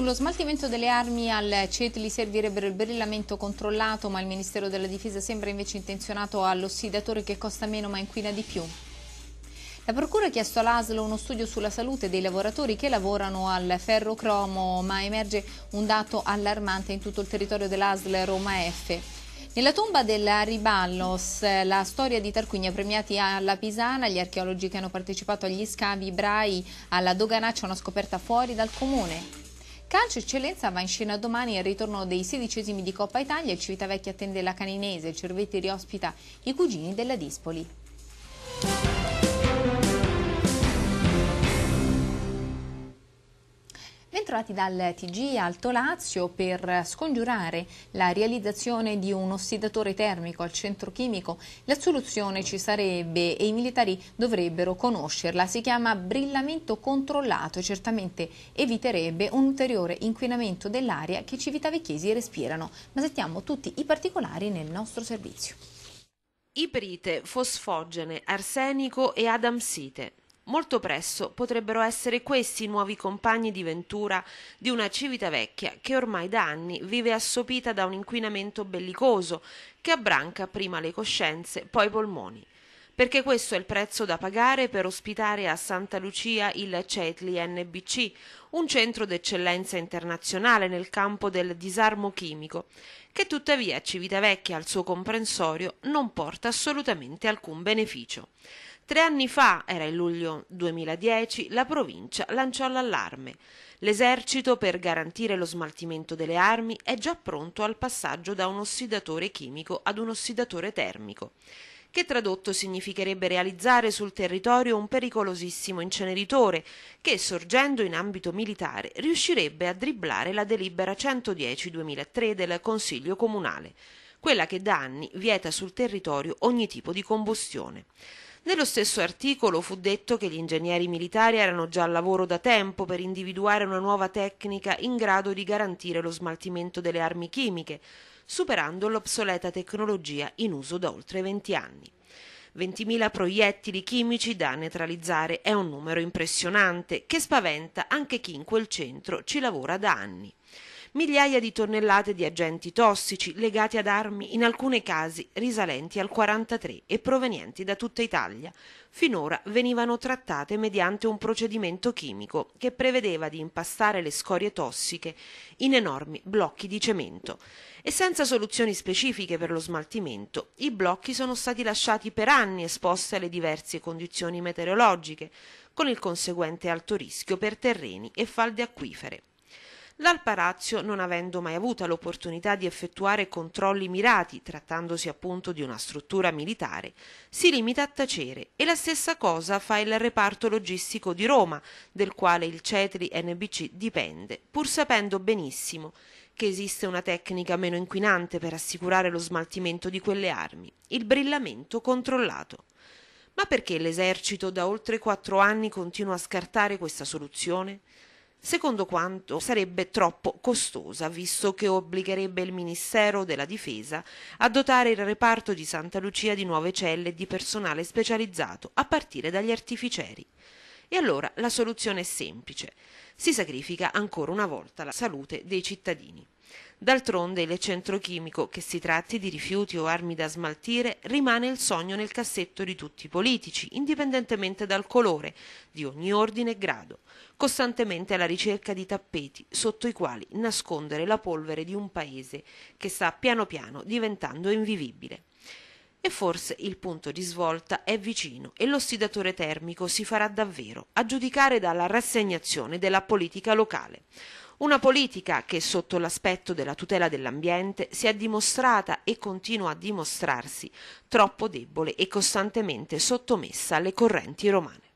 Sullo smaltimento delle armi al CETLI servirebbero il brillamento controllato, ma il Ministero della Difesa sembra invece intenzionato all'ossidatore che costa meno ma inquina di più. La Procura ha chiesto all'ASLO uno studio sulla salute dei lavoratori che lavorano al ferro cromo, ma emerge un dato allarmante in tutto il territorio dell'ASL Roma F. Nella tomba del Riballos, la storia di Tarquinia premiati alla Pisana, gli archeologi che hanno partecipato agli scavi ibrai alla Doganaccia, una scoperta fuori dal comune. Calcio Eccellenza va in scena domani al ritorno dei sedicesimi di Coppa Italia, il Civitavecchia attende la Caninese, il Cervetti riospita i cugini della Dispoli. trovati dal TG Alto Lazio per scongiurare la realizzazione di un ossidatore termico al centro chimico. La soluzione ci sarebbe e i militari dovrebbero conoscerla. Si chiama brillamento controllato e certamente eviterebbe un ulteriore inquinamento dell'aria che i civitavecchiesi respirano. Ma sentiamo tutti i particolari nel nostro servizio. Iprite, fosfogene, arsenico e adamsite molto presto potrebbero essere questi i nuovi compagni di ventura di una Civitavecchia che ormai da anni vive assopita da un inquinamento bellicoso che abbranca prima le coscienze, poi i polmoni. Perché questo è il prezzo da pagare per ospitare a Santa Lucia il CETLI NBC, un centro d'eccellenza internazionale nel campo del disarmo chimico, che tuttavia a Civitavecchia al suo comprensorio non porta assolutamente alcun beneficio. Tre anni fa, era il luglio 2010, la provincia lanciò l'allarme. L'esercito, per garantire lo smaltimento delle armi, è già pronto al passaggio da un ossidatore chimico ad un ossidatore termico che tradotto significherebbe realizzare sul territorio un pericolosissimo inceneritore che, sorgendo in ambito militare, riuscirebbe a dribblare la delibera 110-2003 del Consiglio Comunale, quella che da anni vieta sul territorio ogni tipo di combustione. Nello stesso articolo fu detto che gli ingegneri militari erano già al lavoro da tempo per individuare una nuova tecnica in grado di garantire lo smaltimento delle armi chimiche, superando l'obsoleta tecnologia in uso da oltre 20 anni. 20.000 proiettili chimici da neutralizzare è un numero impressionante che spaventa anche chi in quel centro ci lavora da anni migliaia di tonnellate di agenti tossici legati ad armi in alcuni casi risalenti al 43 e provenienti da tutta Italia. Finora venivano trattate mediante un procedimento chimico che prevedeva di impastare le scorie tossiche in enormi blocchi di cemento e senza soluzioni specifiche per lo smaltimento i blocchi sono stati lasciati per anni esposti alle diverse condizioni meteorologiche, con il conseguente alto rischio per terreni e falde acquifere. L'Alparazio, non avendo mai avuta l'opportunità di effettuare controlli mirati, trattandosi appunto di una struttura militare, si limita a tacere e la stessa cosa fa il reparto logistico di Roma, del quale il Cetri NBC dipende, pur sapendo benissimo che esiste una tecnica meno inquinante per assicurare lo smaltimento di quelle armi, il brillamento controllato. Ma perché l'esercito da oltre quattro anni continua a scartare questa soluzione? secondo quanto sarebbe troppo costosa, visto che obbligherebbe il Ministero della Difesa a dotare il reparto di Santa Lucia di nuove celle e di personale specializzato, a partire dagli artificieri. E allora la soluzione è semplice. Si sacrifica ancora una volta la salute dei cittadini. D'altronde il centro chimico, che si tratti di rifiuti o armi da smaltire, rimane il sogno nel cassetto di tutti i politici, indipendentemente dal colore, di ogni ordine e grado, costantemente alla ricerca di tappeti sotto i quali nascondere la polvere di un paese che sta piano piano diventando invivibile. E forse il punto di svolta è vicino e l'ossidatore termico si farà davvero, a giudicare dalla rassegnazione della politica locale. Una politica che sotto l'aspetto della tutela dell'ambiente si è dimostrata e continua a dimostrarsi troppo debole e costantemente sottomessa alle correnti romane.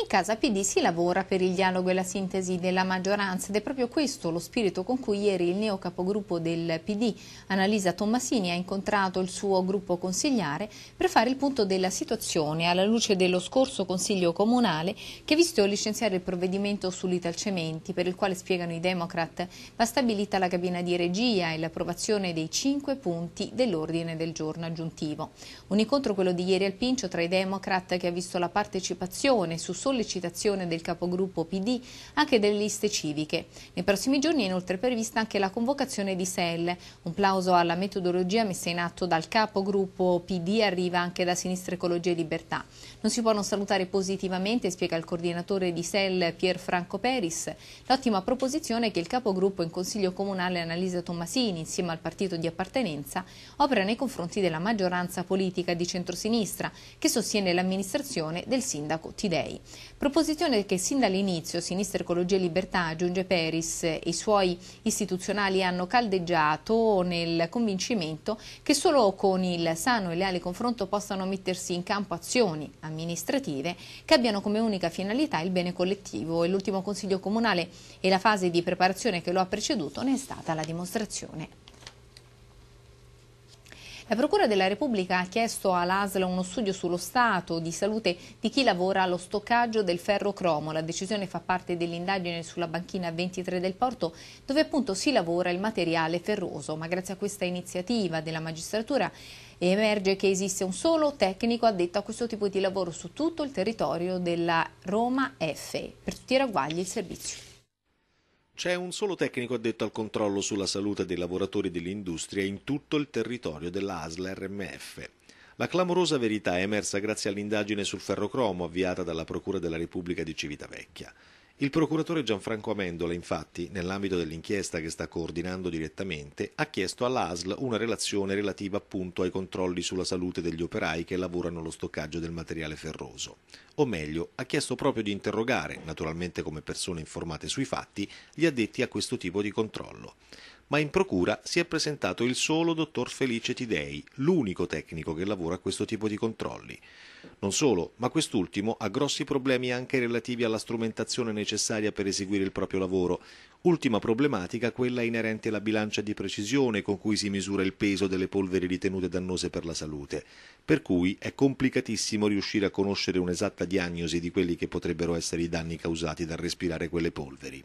In casa PD si lavora per il dialogo e la sintesi della maggioranza ed è proprio questo lo spirito con cui ieri il neo capogruppo del PD, Annalisa Tommasini, ha incontrato il suo gruppo consigliare per fare il punto della situazione alla luce dello scorso Consiglio Comunale che ha visto licenziare il provvedimento sull'Italcementi per il quale spiegano i Democrat va stabilita la cabina di regia e l'approvazione dei cinque punti dell'ordine del giorno aggiuntivo. Un incontro quello di ieri al Pincio tra i Democrat che ha visto la partecipazione su sollecitazione del capogruppo PD anche delle liste civiche. Nei prossimi giorni è inoltre prevista anche la convocazione di SEL. Un plauso alla metodologia messa in atto dal capogruppo PD arriva anche da Sinistra Ecologia e Libertà. Non si può non salutare positivamente, spiega il coordinatore di SEL Pier Franco Peris, l'ottima proposizione che il capogruppo in Consiglio Comunale Annalisa Tommasini, insieme al partito di appartenenza, opera nei confronti della maggioranza politica di centrosinistra che sostiene l'amministrazione del sindaco Tidei. Proposizione che sin dall'inizio Sinistra Ecologia e Libertà, Giunge Peris e i suoi istituzionali hanno caldeggiato nel convincimento che solo con il sano e leale confronto possano mettersi in campo azioni amministrative che abbiano come unica finalità il bene collettivo e l'ultimo Consiglio Comunale e la fase di preparazione che lo ha preceduto ne è stata la dimostrazione. La Procura della Repubblica ha chiesto all'ASLA uno studio sullo stato di salute di chi lavora allo stoccaggio del ferro cromo. La decisione fa parte dell'indagine sulla banchina 23 del porto dove appunto si lavora il materiale ferroso, ma grazie a questa iniziativa della magistratura emerge che esiste un solo tecnico addetto a questo tipo di lavoro su tutto il territorio della Roma F. Per tutti i ragguagli il servizio. C'è un solo tecnico addetto al controllo sulla salute dei lavoratori dell'industria in tutto il territorio della dell'ASL RMF. La clamorosa verità è emersa grazie all'indagine sul ferrocromo avviata dalla Procura della Repubblica di Civitavecchia. Il procuratore Gianfranco Amendola, infatti, nell'ambito dell'inchiesta che sta coordinando direttamente, ha chiesto all'ASL una relazione relativa appunto ai controlli sulla salute degli operai che lavorano allo stoccaggio del materiale ferroso. O meglio, ha chiesto proprio di interrogare, naturalmente come persone informate sui fatti, gli addetti a questo tipo di controllo ma in procura si è presentato il solo dottor Felice Tidei, l'unico tecnico che lavora a questo tipo di controlli. Non solo, ma quest'ultimo ha grossi problemi anche relativi alla strumentazione necessaria per eseguire il proprio lavoro. Ultima problematica quella inerente alla bilancia di precisione con cui si misura il peso delle polveri ritenute dannose per la salute. Per cui è complicatissimo riuscire a conoscere un'esatta diagnosi di quelli che potrebbero essere i danni causati dal respirare quelle polveri.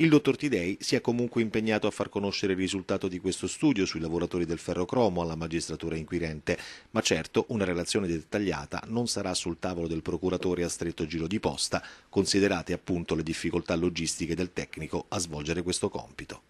Il dottor Tidei si è comunque impegnato a far conoscere il risultato di questo studio sui lavoratori del ferrocromo alla magistratura inquirente, ma certo una relazione dettagliata non sarà sul tavolo del procuratore a stretto giro di posta, considerate appunto le difficoltà logistiche del tecnico a svolgere questo compito.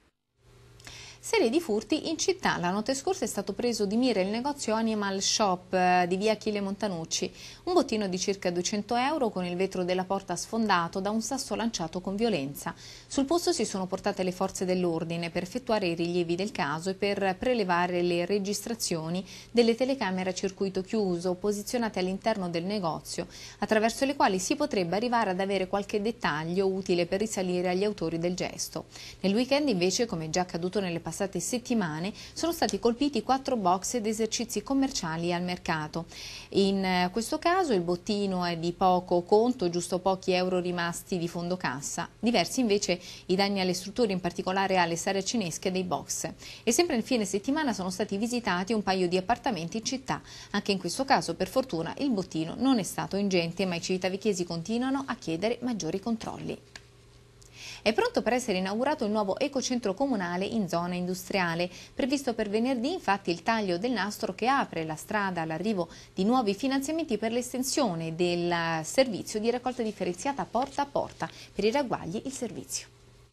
Serie di furti in città. La notte scorsa è stato preso di mira il negozio Animal Shop eh, di via Achille Montanucci. Un bottino di circa 200 euro con il vetro della porta sfondato da un sasso lanciato con violenza. Sul posto si sono portate le forze dell'ordine per effettuare i rilievi del caso e per prelevare le registrazioni delle telecamere a circuito chiuso posizionate all'interno del negozio, attraverso le quali si potrebbe arrivare ad avere qualche dettaglio utile per risalire agli autori del gesto. Nel weekend invece, come già accaduto nelle passate settimane sono stati colpiti quattro box ed esercizi commerciali al mercato. In eh, questo caso il bottino è di poco conto, giusto pochi euro rimasti di fondo cassa, diversi invece i danni alle strutture, in particolare alle sale cinesche dei box. E sempre nel fine settimana sono stati visitati un paio di appartamenti in città. Anche in questo caso, per fortuna, il bottino non è stato ingente, ma i civitavichesi continuano a chiedere maggiori controlli. È pronto per essere inaugurato il nuovo ecocentro comunale in zona industriale. Previsto per venerdì infatti il taglio del nastro che apre la strada all'arrivo di nuovi finanziamenti per l'estensione del eh, servizio di raccolta differenziata porta a porta per i ragguagli il servizio.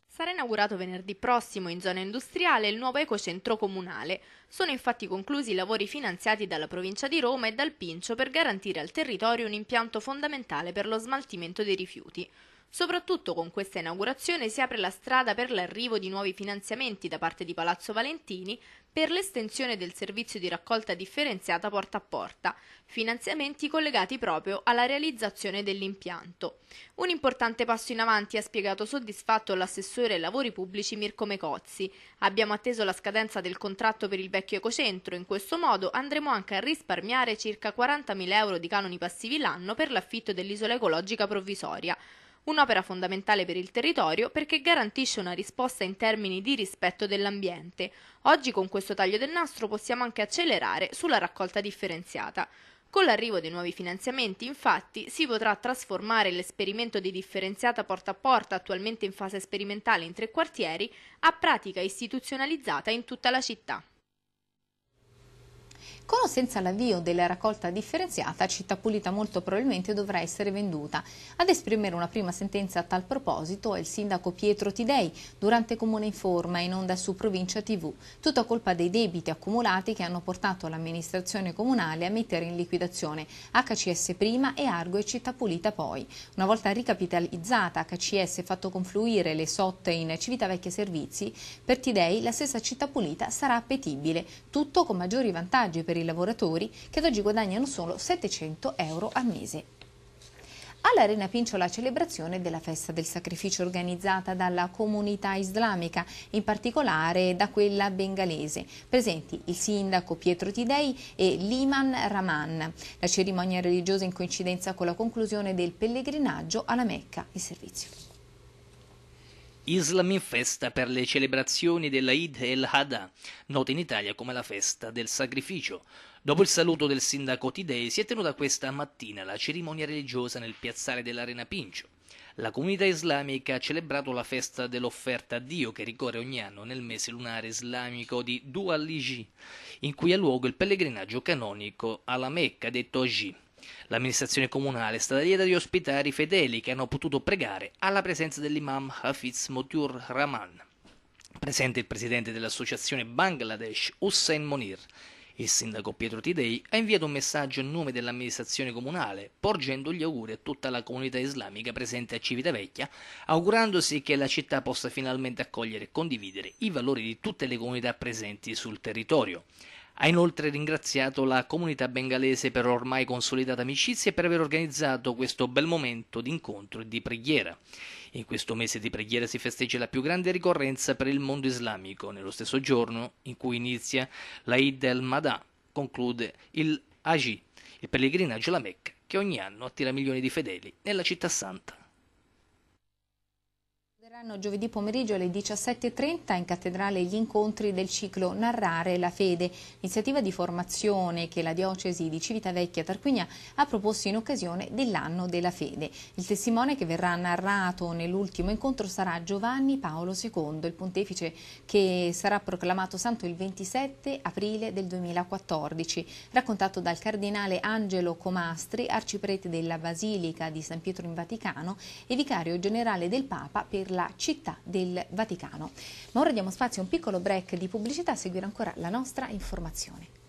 Sarà inaugurato venerdì prossimo in zona industriale il nuovo ecocentro comunale. Sono infatti conclusi i lavori finanziati dalla provincia di Roma e dal Pincio per garantire al territorio un impianto fondamentale per lo smaltimento dei rifiuti. Soprattutto con questa inaugurazione si apre la strada per l'arrivo di nuovi finanziamenti da parte di Palazzo Valentini per l'estensione del servizio di raccolta differenziata porta a porta, finanziamenti collegati proprio alla realizzazione dell'impianto. Un importante passo in avanti ha spiegato soddisfatto l'assessore ai lavori pubblici Mirko Mecozzi. Abbiamo atteso la scadenza del contratto per il vecchio ecocentro, in questo modo andremo anche a risparmiare circa 40.000 euro di canoni passivi l'anno per l'affitto dell'isola ecologica provvisoria un'opera fondamentale per il territorio perché garantisce una risposta in termini di rispetto dell'ambiente. Oggi con questo taglio del nastro possiamo anche accelerare sulla raccolta differenziata. Con l'arrivo dei nuovi finanziamenti, infatti, si potrà trasformare l'esperimento di differenziata porta a porta attualmente in fase sperimentale in tre quartieri a pratica istituzionalizzata in tutta la città. Con o senza l'avvio della raccolta differenziata, Città Pulita molto probabilmente dovrà essere venduta. Ad esprimere una prima sentenza a tal proposito è il sindaco Pietro Tidei, durante Comune Informa in onda su Provincia TV. Tutto a colpa dei debiti accumulati che hanno portato l'amministrazione comunale a mettere in liquidazione HCS prima e Argo e Città Pulita poi. Una volta ricapitalizzata HCS fatto confluire le sotte in Civitavecchia Servizi, per Tidei la stessa Città Pulita sarà appetibile, tutto con maggiori vantaggi per per i lavoratori che ad oggi guadagnano solo 700 euro al mese. All'Arena Pincio la celebrazione della festa del sacrificio organizzata dalla comunità islamica, in particolare da quella bengalese. Presenti il sindaco Pietro Tidei e l'Iman Rahman. La cerimonia religiosa in coincidenza con la conclusione del pellegrinaggio alla Mecca. Il servizio. Islam in festa per le celebrazioni della Eid el-Hadha, nota in Italia come la festa del sacrificio. Dopo il saluto del sindaco Tidei si è tenuta questa mattina la cerimonia religiosa nel piazzale dell'Arena Pincio. La comunità islamica ha celebrato la festa dell'offerta a Dio che ricorre ogni anno nel mese lunare islamico di Dua Liji, in cui ha luogo il pellegrinaggio canonico alla Mecca detto Ji. L'amministrazione comunale è stata lieta di ospitare i fedeli che hanno potuto pregare alla presenza dell'imam Hafiz Motur Rahman. Presente il presidente dell'associazione Bangladesh Hussein Monir. Il sindaco Pietro Tidei ha inviato un messaggio a nome dell'amministrazione comunale, porgendo gli auguri a tutta la comunità islamica presente a Civitavecchia, augurandosi che la città possa finalmente accogliere e condividere i valori di tutte le comunità presenti sul territorio. Ha inoltre ringraziato la comunità bengalese per l'ormai consolidata amicizia e per aver organizzato questo bel momento di incontro e di preghiera. In questo mese di preghiera si festeggia la più grande ricorrenza per il mondo islamico, nello stesso giorno in cui inizia l'Aid al el-Madha, conclude il Haji, il pellegrinaggio alla Mecca, che ogni anno attira milioni di fedeli nella città santa. Saranno giovedì pomeriggio alle 17.30 in cattedrale gli incontri del ciclo Narrare la fede, iniziativa di formazione che la diocesi di Civitavecchia Tarquinia ha proposto in occasione dell'anno della fede. Il testimone che verrà narrato nell'ultimo incontro sarà Giovanni Paolo II, il pontefice che sarà proclamato santo il 27 aprile del 2014, raccontato dal cardinale Angelo Comastri, arciprete della Basilica di San Pietro in Vaticano e vicario generale del Papa per la la città del Vaticano. Ma ora diamo spazio a un piccolo break di pubblicità, seguire ancora la nostra informazione.